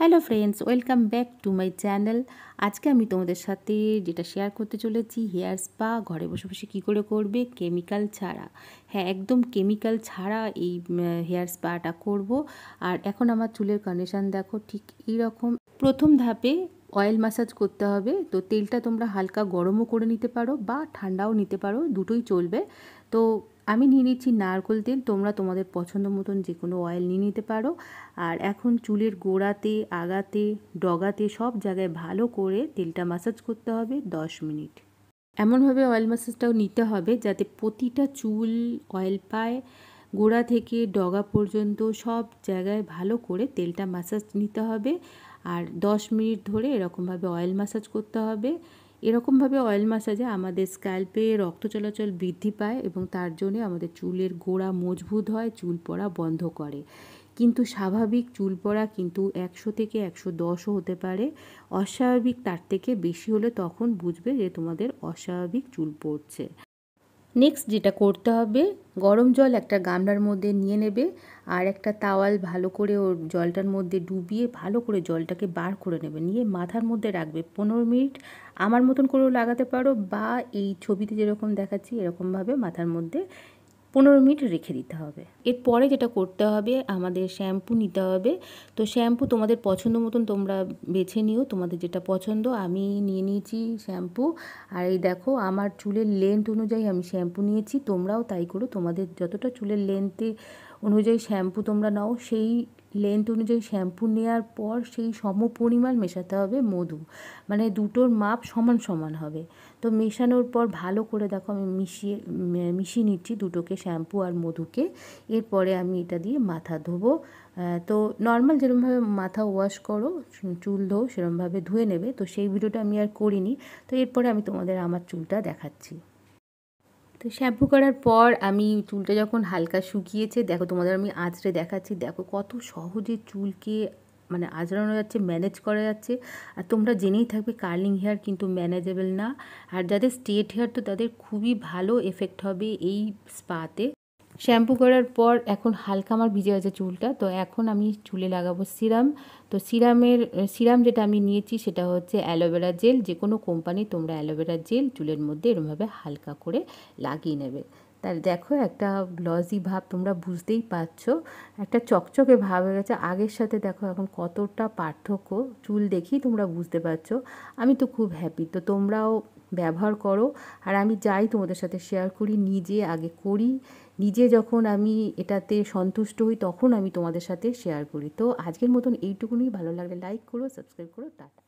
hello friends welcome back to my channel আজকে আমি তোমাদের সাথে যেটা শেয়ার করতে চলেছি হেয়ার স্পা ঘরে বসে বসে কী করে করবে কেমিক্যাল ছাড়া হ্যাঁ একদম কেমিক্যাল ছাড়া এই হেয়ার স্পাটা করব আর এখন আমার চুলের কন্ডিশান দেখো ঠিক এইরকম প্রথম ধাপে অয়েল ম্যাসাজ করতে হবে তো তেলটা তোমরা হালকা গরমও করে নিতে পারো বা ঠান্ডাও নিতে পারো দুটোই চলবে তো আমি নিয়ে নিচ্ছি নারকোল তেল তোমরা তোমাদের পছন্দ মতন যে কোনো অয়েল নিয়ে নিতে পারো আর এখন চুলের গোড়াতে আগাতে ডগাতে সব জায়গায় ভালো করে তেলটা ম্যাসাজ করতে হবে 10 মিনিট এমনভাবে অয়েল ম্যাসাজটাও নিতে হবে যাতে প্রতিটা চুল অয়েল পায় গোড়া থেকে ডগা পর্যন্ত সব জায়গায় ভালো করে তেলটা মাসাজ নিতে হবে আর দশ মিনিট ধরে এরকমভাবে অয়েল মাসাজ করতে হবে এরকমভাবে অয়েল মাসাজে আমাদের স্ক্যাল্পে রক্ত চলাচল বৃদ্ধি পায় এবং তার জন্যে আমাদের চুলের গোড়া মজবুত হয় চুল পড়া বন্ধ করে কিন্তু স্বাভাবিক চুল পড়া কিন্তু একশো থেকে একশো দশও হতে পারে অস্বাভাবিক তার থেকে বেশি হলে তখন বুঝবে যে তোমাদের অস্বাভাবিক চুল পড়ছে নেক্সট যেটা করতে হবে গরম জল একটা গামলার মধ্যে নিয়ে নেবে আর একটা তাওয়াল ভালো করে ওর জলটার মধ্যে ডুবিয়ে ভালো করে জলটাকে বার করে নেবে নিয়ে মাথার মধ্যে রাখবে পনেরো মিনিট আমার মতন করেও লাগাতে পারো বা এই ছবিতে যেরকম দেখাচ্ছি এরকমভাবে মাথার মধ্যে পনেরো মিনিট রেখে দিতে হবে এরপরে যেটা করতে হবে আমাদের শ্যাম্পু নিতে হবে তো শ্যাম্পু তোমাদের পছন্দ মতন তোমরা বেছে নিও তোমাদের যেটা পছন্দ আমি নিয়ে নিয়েছি শ্যাম্পু আর এই দেখো আমার চুলের লেন্থ অনুযায়ী আমি শ্যাম্পু নিয়েছি তোমরাও তাই করো তোমাদের যতটা চুলের লেন্থে অনুযায়ী শ্যাম্পু তোমরা নাও সেই লেন্থ অনুযায়ী শ্যাম্পু নেওয়ার পর সেই সম পরিমাণ মেশাতে হবে মধু মানে দুটোর মাপ সমান সমান হবে তো মেশানোর পর ভালো করে দেখো আমি মিশিয়ে মিশিয়ে নিচ্ছি দুটোকে শ্যাম্পু আর মধুকে এরপরে আমি এটা দিয়ে মাথা ধোবো তো নর্মাল যেরকমভাবে মাথা ওয়াশ করো চুল ধো সেরকমভাবে ধুয়ে নেবে তো সেই ভিডিওটা আমি আর করিনি তো এরপরে আমি তোমাদের আমার চুলটা দেখাচ্ছি তো শ্যাম্পু করার পর আমি চুলটা যখন হালকা শুকিয়েছে দেখো তোমাদের আমি আঁচড়ে দেখাচ্ছি দেখো কত সহজে চুলকে মানে আঁচড়ানো যাচ্ছে ম্যানেজ করা যাচ্ছে আর তোমরা জেনেই থাকবে কার্লিং হেয়ার কিন্তু ম্যানেজেবল না আর যাদের স্টেট হেয়ার তো তাদের খুবই ভালো এফেক্ট হবে এই স্পাতে শ্যাম্পু করার পর এখন হালকা আমার ভিজে গেছে চুলটা তো এখন আমি চুলে লাগাবো সিরাম তো সিরামের সিরাম যেটা আমি নিয়েছি সেটা হচ্ছে অ্যালোভেরা জেল যে কোনো কোম্পানি তোমরা অ্যালোভেরা জেল চুলের মধ্যে এরমভাবে হালকা করে লাগিয়ে নেবে তাহলে দেখো একটা গ্লজি ভাব তোমরা বুঝতেই পারছো একটা চকচকে ভাব হয়ে গেছে আগের সাথে দেখো এখন কতটা পার্থক্য চুল দেখি তোমরা বুঝতে পারছো আমি তো খুব হ্যাপি তো তোমরাও ব্যবহার করো আর আমি যাই তোমাদের সাথে শেয়ার করি নিজে আগে করি নিজে যখন আমি এটাতে সন্তুষ্ট হই তখন আমি তোমাদের সাথে শেয়ার করি তো আজকের মতন এইটুকুনি ভালো লাগলে লাইক করো সাবস্ক্রাইব করো টাটা